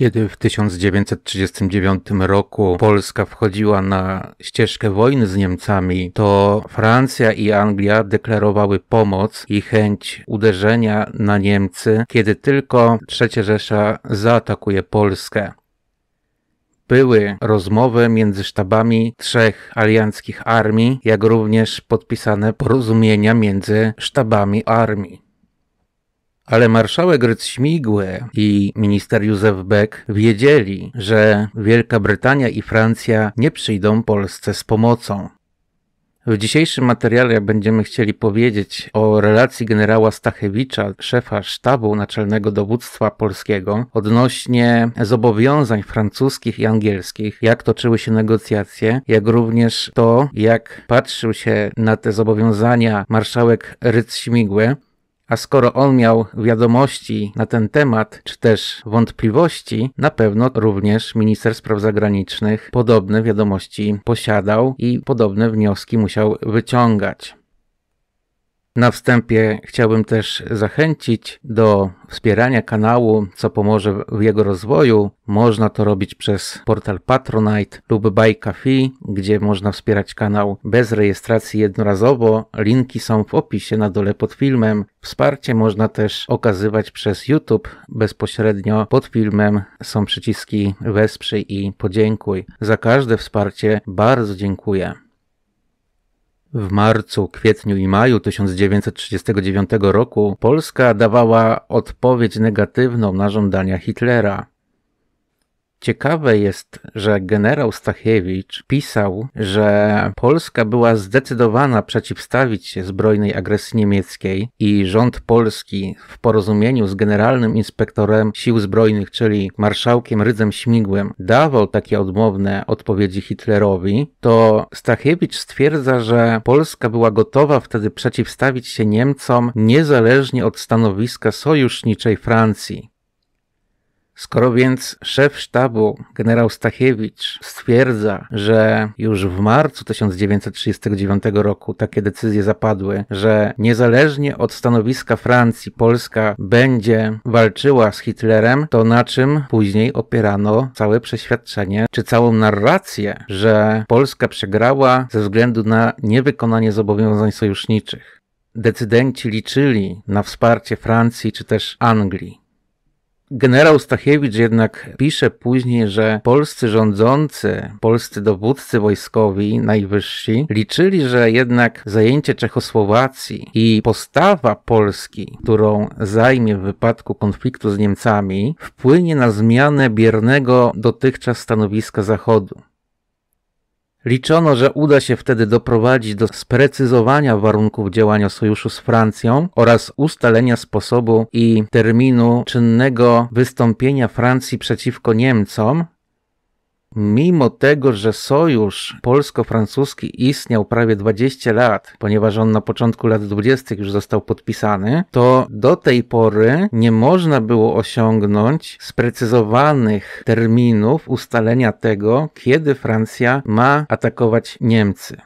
Kiedy w 1939 roku Polska wchodziła na ścieżkę wojny z Niemcami, to Francja i Anglia deklarowały pomoc i chęć uderzenia na Niemcy, kiedy tylko III Rzesza zaatakuje Polskę były rozmowy między sztabami trzech alianckich armii, jak również podpisane porozumienia między sztabami armii. Ale marszałek Rydz-Śmigły i minister Józef Beck wiedzieli, że Wielka Brytania i Francja nie przyjdą Polsce z pomocą. W dzisiejszym materiale będziemy chcieli powiedzieć o relacji generała Stachewicza, szefa sztabu naczelnego dowództwa polskiego, odnośnie zobowiązań francuskich i angielskich, jak toczyły się negocjacje, jak również to, jak patrzył się na te zobowiązania marszałek Rydz-Śmigły, a skoro on miał wiadomości na ten temat, czy też wątpliwości, na pewno również minister spraw zagranicznych podobne wiadomości posiadał i podobne wnioski musiał wyciągać. Na wstępie chciałbym też zachęcić do wspierania kanału, co pomoże w jego rozwoju. Można to robić przez portal Patronite lub Buy Coffee, gdzie można wspierać kanał bez rejestracji jednorazowo. Linki są w opisie na dole pod filmem. Wsparcie można też okazywać przez YouTube. Bezpośrednio pod filmem są przyciski wesprzyj i podziękuj. Za każde wsparcie bardzo dziękuję. W marcu, kwietniu i maju 1939 roku Polska dawała odpowiedź negatywną na żądania Hitlera. Ciekawe jest, że generał Stachiewicz pisał, że Polska była zdecydowana przeciwstawić się zbrojnej agresji niemieckiej i rząd polski w porozumieniu z generalnym inspektorem sił zbrojnych, czyli marszałkiem Rydzem Śmigłem, dawał takie odmowne odpowiedzi Hitlerowi, to Stachiewicz stwierdza, że Polska była gotowa wtedy przeciwstawić się Niemcom niezależnie od stanowiska sojuszniczej Francji. Skoro więc szef sztabu generał Stachiewicz stwierdza, że już w marcu 1939 roku takie decyzje zapadły, że niezależnie od stanowiska Francji Polska będzie walczyła z Hitlerem, to na czym później opierano całe przeświadczenie czy całą narrację, że Polska przegrała ze względu na niewykonanie zobowiązań sojuszniczych. Decydenci liczyli na wsparcie Francji czy też Anglii. Generał Stachiewicz jednak pisze później, że polscy rządzący, polscy dowódcy wojskowi najwyżsi liczyli, że jednak zajęcie Czechosłowacji i postawa Polski, którą zajmie w wypadku konfliktu z Niemcami, wpłynie na zmianę biernego dotychczas stanowiska Zachodu. Liczono, że uda się wtedy doprowadzić do sprecyzowania warunków działania sojuszu z Francją oraz ustalenia sposobu i terminu czynnego wystąpienia Francji przeciwko Niemcom Mimo tego, że sojusz polsko-francuski istniał prawie 20 lat, ponieważ on na początku lat 20. już został podpisany, to do tej pory nie można było osiągnąć sprecyzowanych terminów ustalenia tego, kiedy Francja ma atakować Niemcy.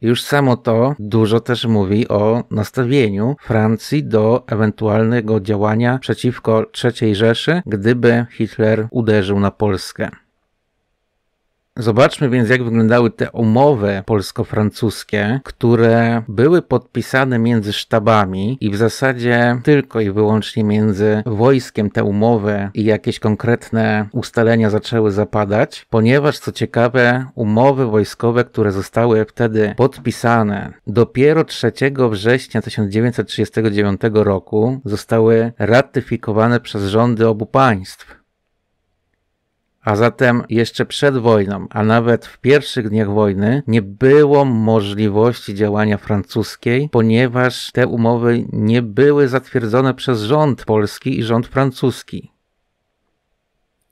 Już samo to dużo też mówi o nastawieniu Francji do ewentualnego działania przeciwko III Rzeszy, gdyby Hitler uderzył na Polskę. Zobaczmy więc, jak wyglądały te umowy polsko-francuskie, które były podpisane między sztabami i w zasadzie tylko i wyłącznie między wojskiem te umowy i jakieś konkretne ustalenia zaczęły zapadać, ponieważ co ciekawe, umowy wojskowe, które zostały wtedy podpisane dopiero 3 września 1939 roku, zostały ratyfikowane przez rządy obu państw. A zatem jeszcze przed wojną, a nawet w pierwszych dniach wojny, nie było możliwości działania francuskiej, ponieważ te umowy nie były zatwierdzone przez rząd polski i rząd francuski.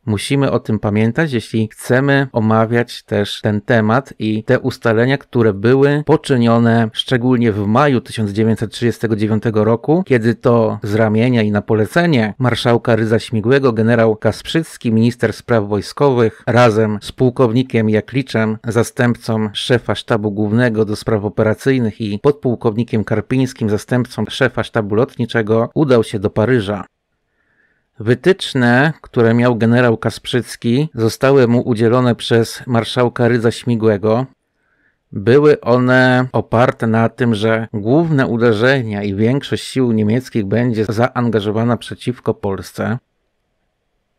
Musimy o tym pamiętać, jeśli chcemy omawiać też ten temat i te ustalenia, które były poczynione szczególnie w maju 1939 roku, kiedy to z ramienia i na polecenie marszałka Ryza Śmigłego generał Kasprzycki, minister spraw wojskowych, razem z pułkownikiem Jakliczem, zastępcą szefa sztabu głównego do spraw operacyjnych i podpułkownikiem Karpińskim, zastępcą szefa sztabu lotniczego, udał się do Paryża. Wytyczne, które miał generał Kasprzycki, zostały mu udzielone przez marszałka Rydza Śmigłego. Były one oparte na tym, że główne uderzenia i większość sił niemieckich będzie zaangażowana przeciwko Polsce.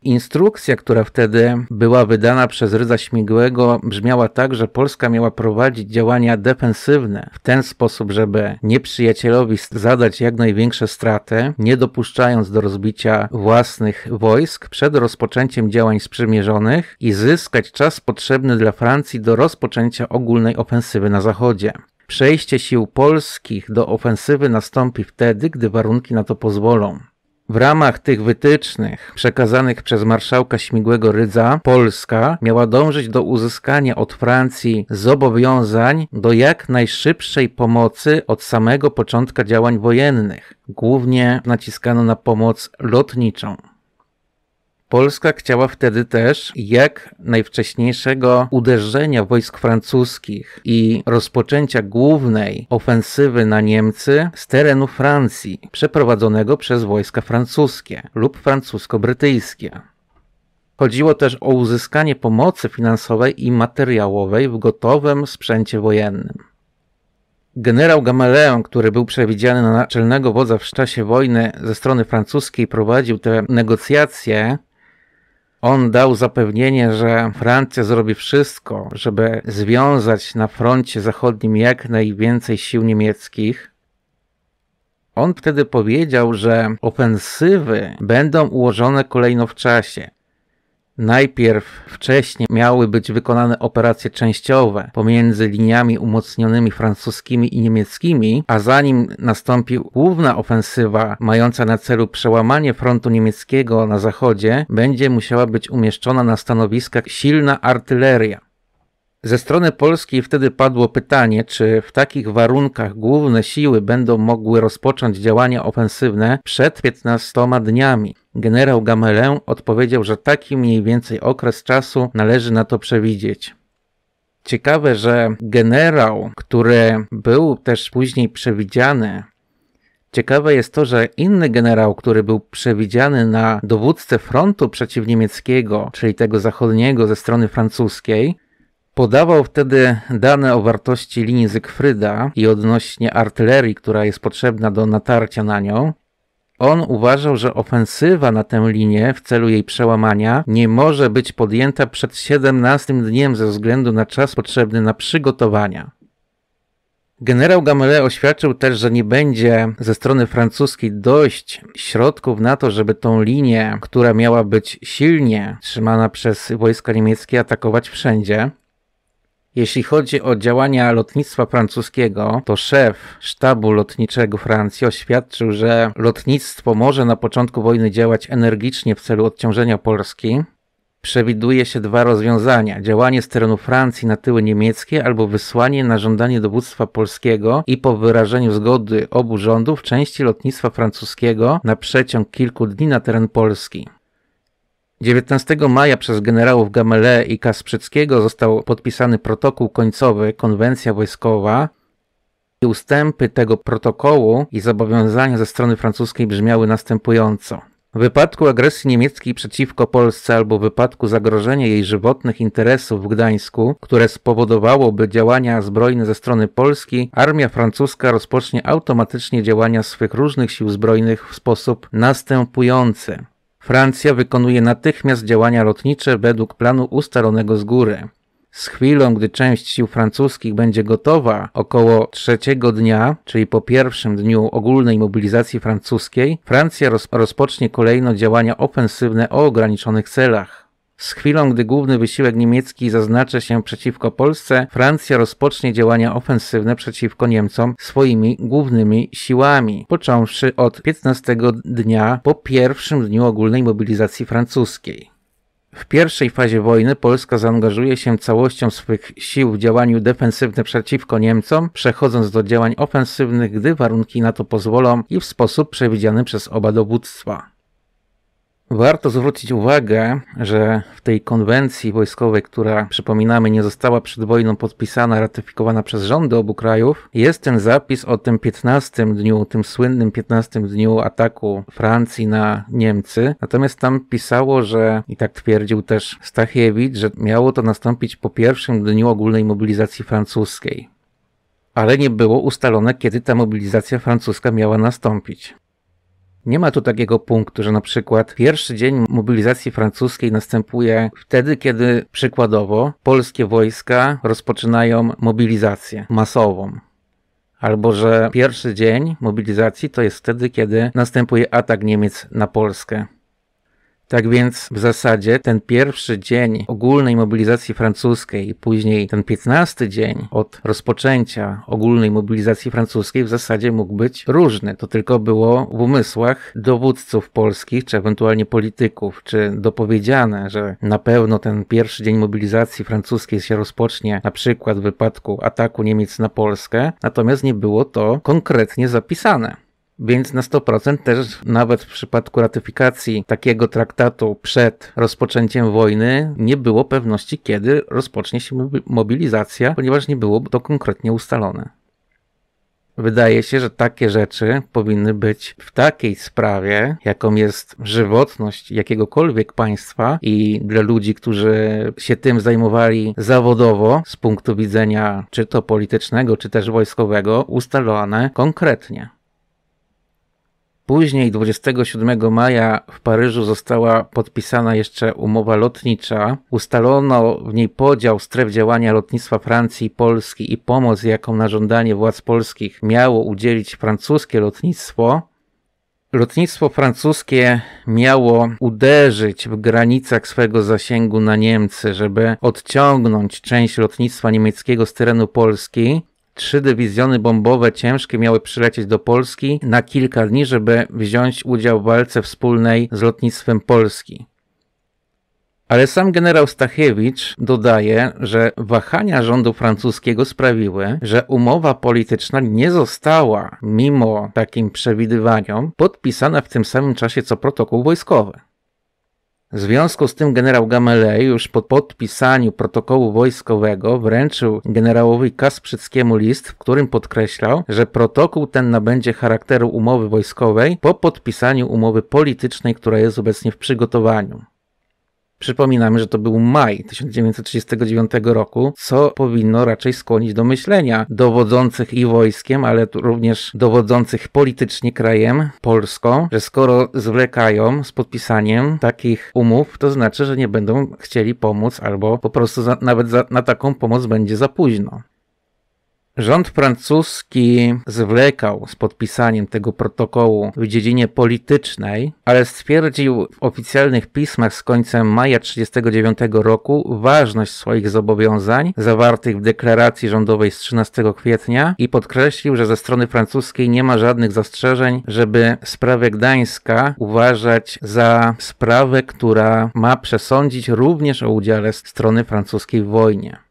Instrukcja, która wtedy była wydana przez Rydza Śmigłego, brzmiała tak, że Polska miała prowadzić działania defensywne w ten sposób, żeby nieprzyjacielowi zadać jak największe straty, nie dopuszczając do rozbicia własnych wojsk przed rozpoczęciem działań sprzymierzonych i zyskać czas potrzebny dla Francji do rozpoczęcia ogólnej ofensywy na zachodzie. Przejście sił polskich do ofensywy nastąpi wtedy, gdy warunki na to pozwolą. W ramach tych wytycznych przekazanych przez marszałka Śmigłego Rydza, Polska miała dążyć do uzyskania od Francji zobowiązań do jak najszybszej pomocy od samego początku działań wojennych. Głównie naciskano na pomoc lotniczą. Polska chciała wtedy też jak najwcześniejszego uderzenia wojsk francuskich i rozpoczęcia głównej ofensywy na Niemcy z terenu Francji, przeprowadzonego przez wojska francuskie lub francusko-brytyjskie. Chodziło też o uzyskanie pomocy finansowej i materiałowej w gotowym sprzęcie wojennym. Generał Gameleon, który był przewidziany na naczelnego wodza w czasie wojny ze strony francuskiej, prowadził te negocjacje on dał zapewnienie, że Francja zrobi wszystko, żeby związać na froncie zachodnim jak najwięcej sił niemieckich. On wtedy powiedział, że ofensywy będą ułożone kolejno w czasie. Najpierw wcześniej miały być wykonane operacje częściowe pomiędzy liniami umocnionymi francuskimi i niemieckimi, a zanim nastąpił główna ofensywa mająca na celu przełamanie frontu niemieckiego na zachodzie, będzie musiała być umieszczona na stanowiskach silna artyleria. Ze strony polskiej wtedy padło pytanie, czy w takich warunkach główne siły będą mogły rozpocząć działania ofensywne przed 15 dniami. Generał Gamelin odpowiedział, że taki mniej więcej okres czasu należy na to przewidzieć. Ciekawe, że generał, który był też później przewidziany, ciekawe jest to, że inny generał, który był przewidziany na dowódcę frontu przeciwniemieckiego, czyli tego zachodniego ze strony francuskiej, Podawał wtedy dane o wartości linii Zygfryda i odnośnie artylerii, która jest potrzebna do natarcia na nią. On uważał, że ofensywa na tę linię w celu jej przełamania nie może być podjęta przed 17 dniem ze względu na czas potrzebny na przygotowania. Generał Gamelin oświadczył też, że nie będzie ze strony francuskiej dość środków na to, żeby tą linię, która miała być silnie trzymana przez wojska niemieckie, atakować wszędzie. Jeśli chodzi o działania lotnictwa francuskiego, to szef sztabu lotniczego Francji oświadczył, że lotnictwo może na początku wojny działać energicznie w celu odciążenia Polski. Przewiduje się dwa rozwiązania: działanie z terenu Francji na tyły niemieckie albo wysłanie na żądanie dowództwa polskiego i po wyrażeniu zgody obu rządów części lotnictwa francuskiego na przeciąg kilku dni na teren Polski. 19 maja przez generałów Gamele i Kasprzyckiego został podpisany protokół końcowy, konwencja wojskowa. I ustępy tego protokołu i zobowiązania ze strony francuskiej brzmiały następująco. W wypadku agresji niemieckiej przeciwko Polsce albo w wypadku zagrożenia jej żywotnych interesów w Gdańsku, które spowodowałoby działania zbrojne ze strony Polski, armia francuska rozpocznie automatycznie działania swych różnych sił zbrojnych w sposób następujący. Francja wykonuje natychmiast działania lotnicze według planu ustalonego z góry. Z chwilą, gdy część sił francuskich będzie gotowa, około trzeciego dnia, czyli po pierwszym dniu ogólnej mobilizacji francuskiej, Francja rozpocznie kolejno działania ofensywne o ograniczonych celach. Z chwilą, gdy główny wysiłek niemiecki zaznaczy się przeciwko Polsce, Francja rozpocznie działania ofensywne przeciwko Niemcom swoimi głównymi siłami, począwszy od 15 dnia po pierwszym dniu ogólnej mobilizacji francuskiej. W pierwszej fazie wojny Polska zaangażuje się całością swych sił w działaniu defensywne przeciwko Niemcom, przechodząc do działań ofensywnych, gdy warunki na to pozwolą i w sposób przewidziany przez oba dowództwa. Warto zwrócić uwagę, że w tej konwencji wojskowej, która przypominamy nie została przed wojną podpisana, ratyfikowana przez rządy obu krajów, jest ten zapis o tym 15 dniu, tym słynnym 15 dniu ataku Francji na Niemcy. Natomiast tam pisało, że i tak twierdził też Stachiewicz, że miało to nastąpić po pierwszym dniu ogólnej mobilizacji francuskiej. Ale nie było ustalone, kiedy ta mobilizacja francuska miała nastąpić. Nie ma tu takiego punktu, że na przykład pierwszy dzień mobilizacji francuskiej następuje wtedy, kiedy przykładowo polskie wojska rozpoczynają mobilizację masową. Albo że pierwszy dzień mobilizacji to jest wtedy, kiedy następuje atak Niemiec na Polskę. Tak więc w zasadzie ten pierwszy dzień ogólnej mobilizacji francuskiej i później ten 15 dzień od rozpoczęcia ogólnej mobilizacji francuskiej w zasadzie mógł być różny. To tylko było w umysłach dowódców polskich, czy ewentualnie polityków, czy dopowiedziane, że na pewno ten pierwszy dzień mobilizacji francuskiej się rozpocznie na przykład w wypadku ataku Niemiec na Polskę, natomiast nie było to konkretnie zapisane. Więc na 100% też nawet w przypadku ratyfikacji takiego traktatu przed rozpoczęciem wojny nie było pewności, kiedy rozpocznie się mobilizacja, ponieważ nie było to konkretnie ustalone. Wydaje się, że takie rzeczy powinny być w takiej sprawie, jaką jest żywotność jakiegokolwiek państwa i dla ludzi, którzy się tym zajmowali zawodowo z punktu widzenia czy to politycznego, czy też wojskowego, ustalone konkretnie. Później 27 maja w Paryżu została podpisana jeszcze umowa lotnicza. Ustalono w niej podział stref działania lotnictwa Francji i Polski i pomoc, jaką na żądanie władz polskich miało udzielić francuskie lotnictwo. Lotnictwo francuskie miało uderzyć w granicach swojego zasięgu na Niemcy, żeby odciągnąć część lotnictwa niemieckiego z terenu Polski. Trzy dywizjony bombowe ciężkie miały przylecieć do Polski na kilka dni, żeby wziąć udział w walce wspólnej z lotnictwem Polski. Ale sam generał Stachiewicz dodaje, że wahania rządu francuskiego sprawiły, że umowa polityczna nie została, mimo takim przewidywaniom, podpisana w tym samym czasie co protokół wojskowy. W związku z tym generał Gamelej już po podpisaniu protokołu wojskowego wręczył generałowi Kasprzyckiemu list, w którym podkreślał, że protokół ten nabędzie charakteru umowy wojskowej po podpisaniu umowy politycznej, która jest obecnie w przygotowaniu. Przypominamy, że to był maj 1939 roku, co powinno raczej skłonić do myślenia dowodzących i wojskiem, ale również dowodzących politycznie krajem, Polską, że skoro zwlekają z podpisaniem takich umów, to znaczy, że nie będą chcieli pomóc albo po prostu za, nawet za, na taką pomoc będzie za późno. Rząd francuski zwlekał z podpisaniem tego protokołu w dziedzinie politycznej, ale stwierdził w oficjalnych pismach z końcem maja 1939 roku ważność swoich zobowiązań zawartych w deklaracji rządowej z 13 kwietnia i podkreślił, że ze strony francuskiej nie ma żadnych zastrzeżeń, żeby sprawę Gdańska uważać za sprawę, która ma przesądzić również o udziale strony francuskiej w wojnie.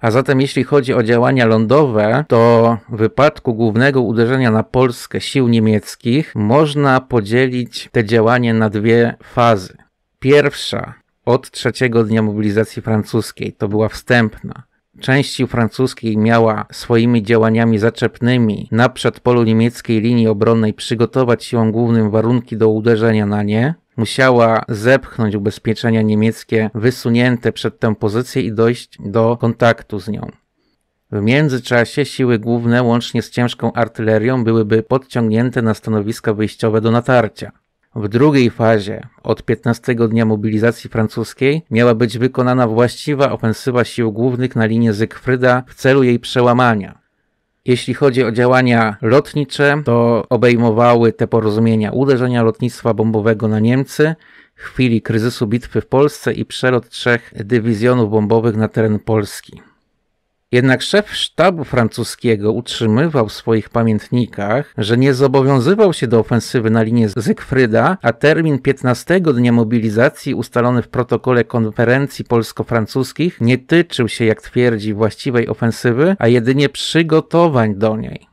A zatem jeśli chodzi o działania lądowe, to w wypadku głównego uderzenia na Polskę sił niemieckich można podzielić te działanie na dwie fazy. Pierwsza od trzeciego dnia mobilizacji francuskiej, to była wstępna części francuskiej miała swoimi działaniami zaczepnymi na przedpolu niemieckiej linii obronnej przygotować siłom głównym warunki do uderzenia na nie, musiała zepchnąć ubezpieczenia niemieckie wysunięte przed tę pozycję i dojść do kontaktu z nią. W międzyczasie siły główne, łącznie z ciężką artylerią, byłyby podciągnięte na stanowiska wyjściowe do natarcia. W drugiej fazie, od 15 dnia mobilizacji francuskiej, miała być wykonana właściwa ofensywa sił głównych na linię Zygfryda w celu jej przełamania. Jeśli chodzi o działania lotnicze, to obejmowały te porozumienia uderzenia lotnictwa bombowego na Niemcy, w chwili kryzysu bitwy w Polsce i przelot trzech dywizjonów bombowych na teren Polski. Jednak szef sztabu francuskiego utrzymywał w swoich pamiętnikach, że nie zobowiązywał się do ofensywy na linię Zygfryda, a termin 15 dnia mobilizacji ustalony w protokole konferencji polsko-francuskich nie tyczył się, jak twierdzi, właściwej ofensywy, a jedynie przygotowań do niej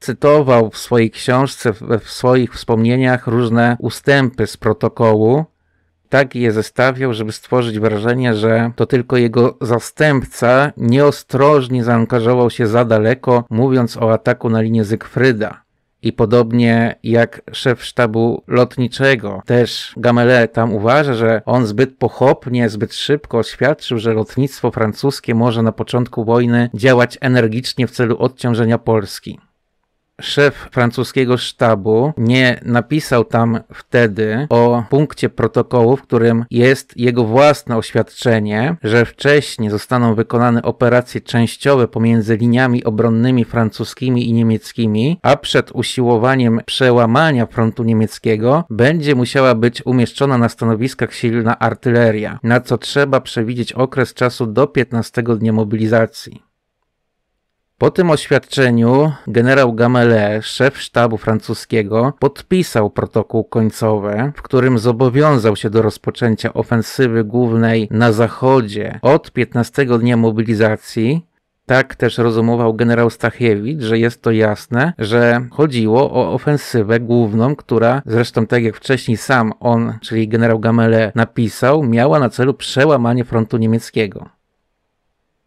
cytował w swojej książce, w, swoich wspomnieniach różne ustępy z protokołu, tak je zestawiał, żeby stworzyć wrażenie, że to tylko jego zastępca nieostrożnie zaangażował się za daleko, mówiąc o ataku na linię Zygfryda. I podobnie jak szef sztabu lotniczego, też Gamele tam uważa, że on zbyt pochopnie, zbyt szybko oświadczył, że lotnictwo francuskie może na początku wojny działać energicznie w celu odciążenia Polski szef francuskiego sztabu nie napisał tam wtedy o punkcie protokołu, w którym jest jego własne oświadczenie, że wcześniej zostaną wykonane operacje częściowe pomiędzy liniami obronnymi francuskimi i niemieckimi, a przed usiłowaniem przełamania frontu niemieckiego będzie musiała być umieszczona na stanowiskach silna artyleria, na co trzeba przewidzieć okres czasu do 15 dnia mobilizacji. Po tym oświadczeniu generał Gamelé, szef sztabu francuskiego, podpisał protokół końcowy, w którym zobowiązał się do rozpoczęcia ofensywy głównej na zachodzie od 15 dnia mobilizacji tak też rozumował generał Stachiewicz, że jest to jasne, że chodziło o ofensywę główną, która zresztą tak jak wcześniej sam on, czyli generał Gamele napisał, miała na celu przełamanie frontu niemieckiego.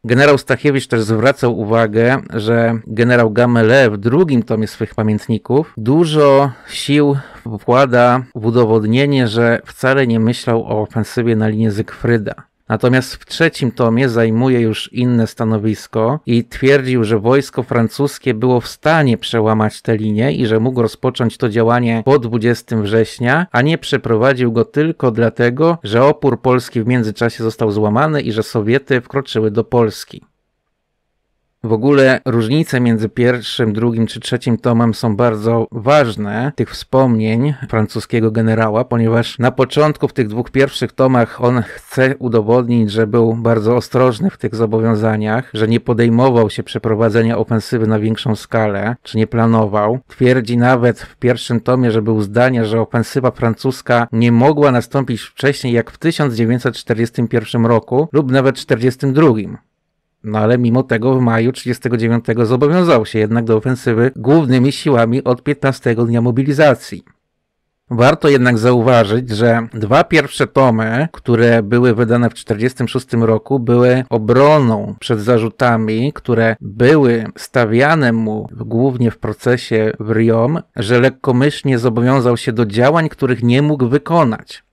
Generał Stachiewicz też zwracał uwagę, że generał Gamele w drugim tomie swych pamiętników dużo sił wkłada w udowodnienie, że wcale nie myślał o ofensywie na linię Zygfryda. Natomiast w trzecim tomie zajmuje już inne stanowisko i twierdził, że wojsko francuskie było w stanie przełamać tę linię i że mógł rozpocząć to działanie po 20 września, a nie przeprowadził go tylko dlatego, że opór polski w międzyczasie został złamany i że Sowiety wkroczyły do Polski. W ogóle różnice między pierwszym, drugim czy trzecim tomem są bardzo ważne, tych wspomnień francuskiego generała, ponieważ na początku w tych dwóch pierwszych tomach on chce udowodnić, że był bardzo ostrożny w tych zobowiązaniach, że nie podejmował się przeprowadzenia ofensywy na większą skalę, czy nie planował. Twierdzi nawet w pierwszym tomie, że był zdania, że ofensywa francuska nie mogła nastąpić wcześniej jak w 1941 roku lub nawet 1942. No ale mimo tego w maju 1939 zobowiązał się jednak do ofensywy głównymi siłami od 15 dnia mobilizacji. Warto jednak zauważyć, że dwa pierwsze tomy, które były wydane w 1946 roku, były obroną przed zarzutami, które były stawiane mu głównie w procesie w Riom, że lekkomyślnie zobowiązał się do działań, których nie mógł wykonać.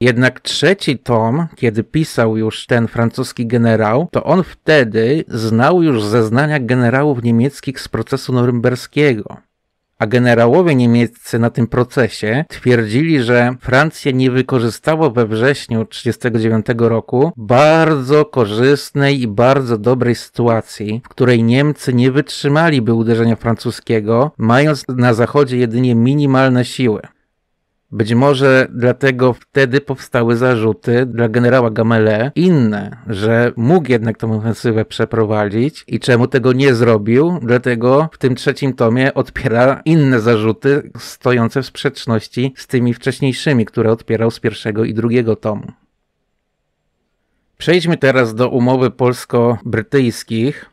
Jednak trzeci tom, kiedy pisał już ten francuski generał, to on wtedy znał już zeznania generałów niemieckich z procesu norymberskiego. A generałowie niemieccy na tym procesie twierdzili, że Francja nie wykorzystała we wrześniu 1939 roku bardzo korzystnej i bardzo dobrej sytuacji, w której Niemcy nie wytrzymaliby uderzenia francuskiego, mając na zachodzie jedynie minimalne siły. Być może dlatego wtedy powstały zarzuty dla generała Gamele inne, że mógł jednak tą ofensywę przeprowadzić i czemu tego nie zrobił, dlatego w tym trzecim tomie odpiera inne zarzuty stojące w sprzeczności z tymi wcześniejszymi, które odpierał z pierwszego i drugiego tomu. Przejdźmy teraz do umowy polsko-brytyjskich.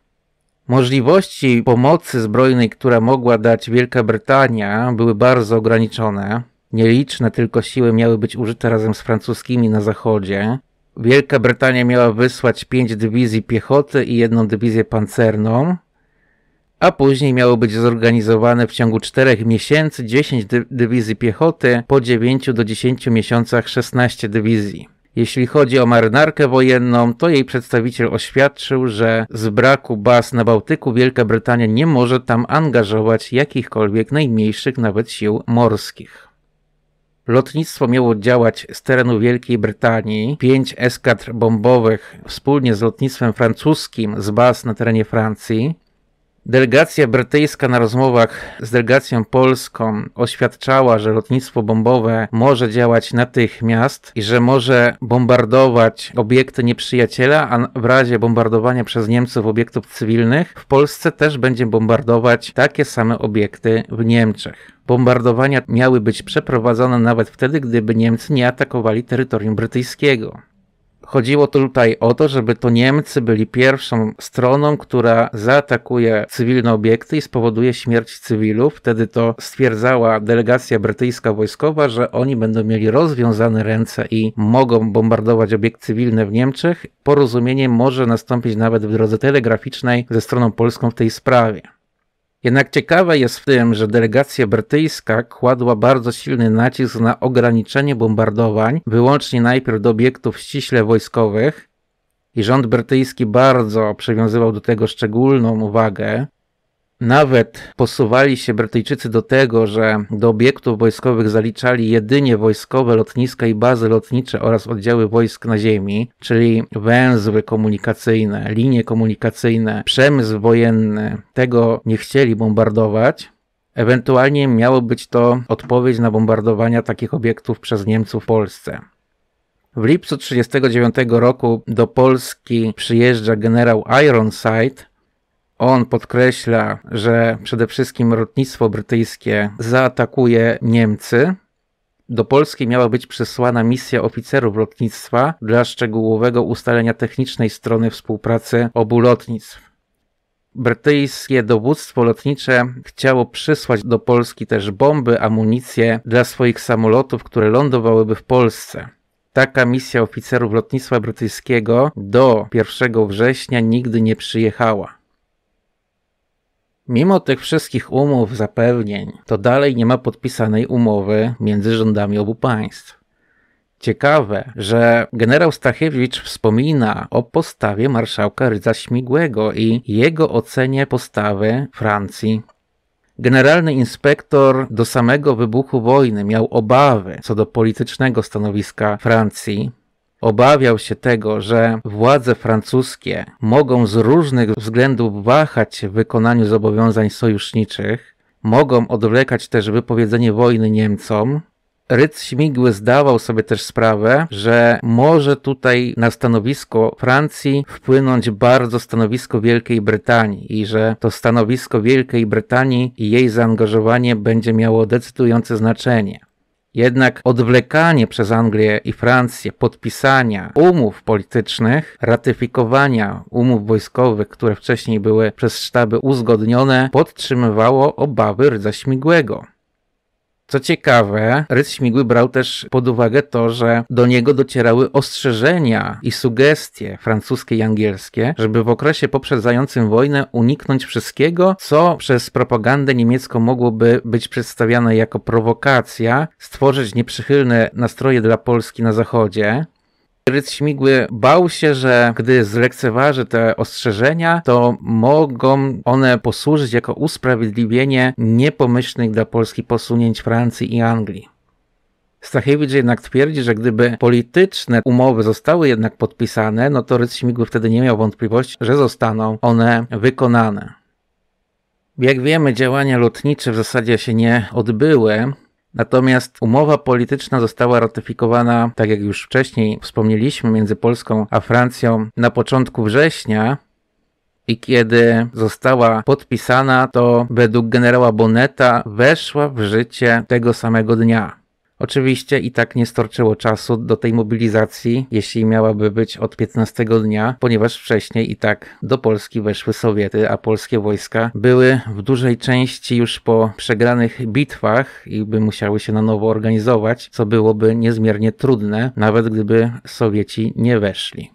Możliwości pomocy zbrojnej, która mogła dać Wielka Brytania, były bardzo ograniczone. Nieliczne tylko siły miały być użyte razem z francuskimi na zachodzie. Wielka Brytania miała wysłać pięć dywizji piechoty i jedną dywizję pancerną, a później miało być zorganizowane w ciągu 4 miesięcy 10 dy dywizji piechoty, po 9 do 10 miesiącach 16 dywizji. Jeśli chodzi o marynarkę wojenną, to jej przedstawiciel oświadczył, że z braku baz na Bałtyku Wielka Brytania nie może tam angażować jakichkolwiek najmniejszych nawet sił morskich. Lotnictwo miało działać z terenu Wielkiej Brytanii. Pięć eskadr bombowych wspólnie z lotnictwem francuskim z baz na terenie Francji Delegacja brytyjska na rozmowach z delegacją polską oświadczała, że lotnictwo bombowe może działać natychmiast i że może bombardować obiekty nieprzyjaciela, a w razie bombardowania przez Niemców obiektów cywilnych w Polsce też będzie bombardować takie same obiekty w Niemczech. Bombardowania miały być przeprowadzone nawet wtedy, gdyby Niemcy nie atakowali terytorium brytyjskiego. Chodziło tutaj o to, żeby to Niemcy byli pierwszą stroną, która zaatakuje cywilne obiekty i spowoduje śmierć cywilów. Wtedy to stwierdzała delegacja brytyjska wojskowa, że oni będą mieli rozwiązane ręce i mogą bombardować obiekt cywilny w Niemczech. Porozumienie może nastąpić nawet w drodze telegraficznej ze stroną polską w tej sprawie. Jednak ciekawe jest w tym, że delegacja brytyjska kładła bardzo silny nacisk na ograniczenie bombardowań, wyłącznie najpierw do obiektów ściśle wojskowych, i rząd brytyjski bardzo przywiązywał do tego szczególną uwagę. Nawet posuwali się Brytyjczycy do tego, że do obiektów wojskowych zaliczali jedynie wojskowe lotniska i bazy lotnicze oraz oddziały wojsk na ziemi, czyli węzły komunikacyjne, linie komunikacyjne, przemysł wojenny. Tego nie chcieli bombardować. Ewentualnie miało być to odpowiedź na bombardowania takich obiektów przez Niemców w Polsce. W lipcu 1939 roku do Polski przyjeżdża generał Ironside, on podkreśla, że przede wszystkim lotnictwo brytyjskie zaatakuje Niemcy. Do Polski miała być przesłana misja oficerów lotnictwa dla szczegółowego ustalenia technicznej strony współpracy obu lotnictw. Brytyjskie dowództwo lotnicze chciało przysłać do Polski też bomby, amunicję dla swoich samolotów, które lądowałyby w Polsce. Taka misja oficerów lotnictwa brytyjskiego do 1 września nigdy nie przyjechała. Mimo tych wszystkich umów, zapewnień, to dalej nie ma podpisanej umowy między rządami obu państw. Ciekawe, że generał Stachiewicz wspomina o postawie marszałka Rydza Śmigłego i jego ocenie postawy Francji. Generalny inspektor do samego wybuchu wojny miał obawy co do politycznego stanowiska Francji, Obawiał się tego, że władze francuskie mogą z różnych względów wahać w wykonaniu zobowiązań sojuszniczych, mogą odwlekać też wypowiedzenie wojny Niemcom. Rydz Śmigły zdawał sobie też sprawę, że może tutaj na stanowisko Francji wpłynąć bardzo stanowisko Wielkiej Brytanii i że to stanowisko Wielkiej Brytanii i jej zaangażowanie będzie miało decydujące znaczenie. Jednak odwlekanie przez Anglię i Francję podpisania umów politycznych, ratyfikowania umów wojskowych, które wcześniej były przez sztaby uzgodnione, podtrzymywało obawy rdza śmigłego. Co ciekawe, Rys Śmigły brał też pod uwagę to, że do niego docierały ostrzeżenia i sugestie francuskie i angielskie, żeby w okresie poprzedzającym wojnę uniknąć wszystkiego, co przez propagandę niemiecką mogłoby być przedstawiane jako prowokacja, stworzyć nieprzychylne nastroje dla Polski na Zachodzie, Ryc Śmigły bał się, że gdy zlekceważy te ostrzeżenia, to mogą one posłużyć jako usprawiedliwienie niepomyślnych dla Polski posunięć Francji i Anglii. Stachiewicz jednak twierdzi, że gdyby polityczne umowy zostały jednak podpisane, no to Ryc Śmigły wtedy nie miał wątpliwości, że zostaną one wykonane. Jak wiemy, działania lotnicze w zasadzie się nie odbyły, Natomiast umowa polityczna została ratyfikowana, tak jak już wcześniej wspomnieliśmy, między Polską a Francją na początku września i kiedy została podpisana, to według generała Boneta weszła w życie tego samego dnia. Oczywiście i tak nie storczyło czasu do tej mobilizacji, jeśli miałaby być od 15 dnia, ponieważ wcześniej i tak do Polski weszły Sowiety, a polskie wojska były w dużej części już po przegranych bitwach i by musiały się na nowo organizować, co byłoby niezmiernie trudne, nawet gdyby Sowieci nie weszli.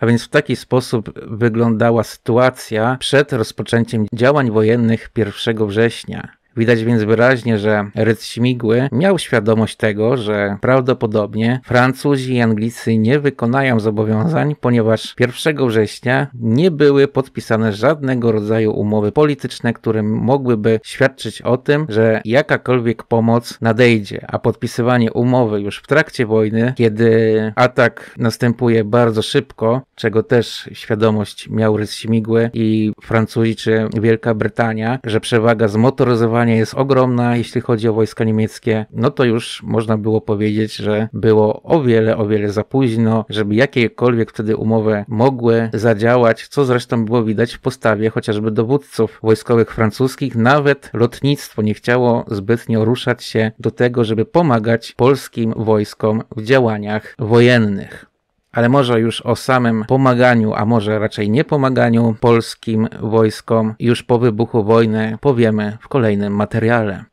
A więc w taki sposób wyglądała sytuacja przed rozpoczęciem działań wojennych 1 września. Widać więc wyraźnie, że Rydz Śmigły miał świadomość tego, że prawdopodobnie Francuzi i Anglicy nie wykonają zobowiązań, ponieważ 1 września nie były podpisane żadnego rodzaju umowy polityczne, które mogłyby świadczyć o tym, że jakakolwiek pomoc nadejdzie, a podpisywanie umowy już w trakcie wojny, kiedy atak następuje bardzo szybko, czego też świadomość miał Rydz Śmigły i Francuzi czy Wielka Brytania, że przewaga zmotoryzowania jest ogromna, jeśli chodzi o wojska niemieckie, no to już można było powiedzieć, że było o wiele, o wiele za późno, żeby jakiekolwiek wtedy umowy mogły zadziałać, co zresztą było widać w postawie chociażby dowódców wojskowych francuskich. Nawet lotnictwo nie chciało zbytnio ruszać się do tego, żeby pomagać polskim wojskom w działaniach wojennych ale może już o samym pomaganiu, a może raczej nie pomaganiu polskim wojskom już po wybuchu wojny powiemy w kolejnym materiale.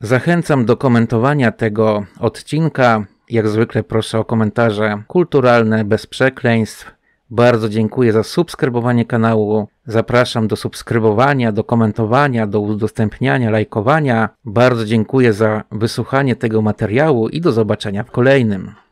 Zachęcam do komentowania tego odcinka. Jak zwykle proszę o komentarze kulturalne, bez przekleństw. Bardzo dziękuję za subskrybowanie kanału. Zapraszam do subskrybowania, do komentowania, do udostępniania, lajkowania. Bardzo dziękuję za wysłuchanie tego materiału i do zobaczenia w kolejnym.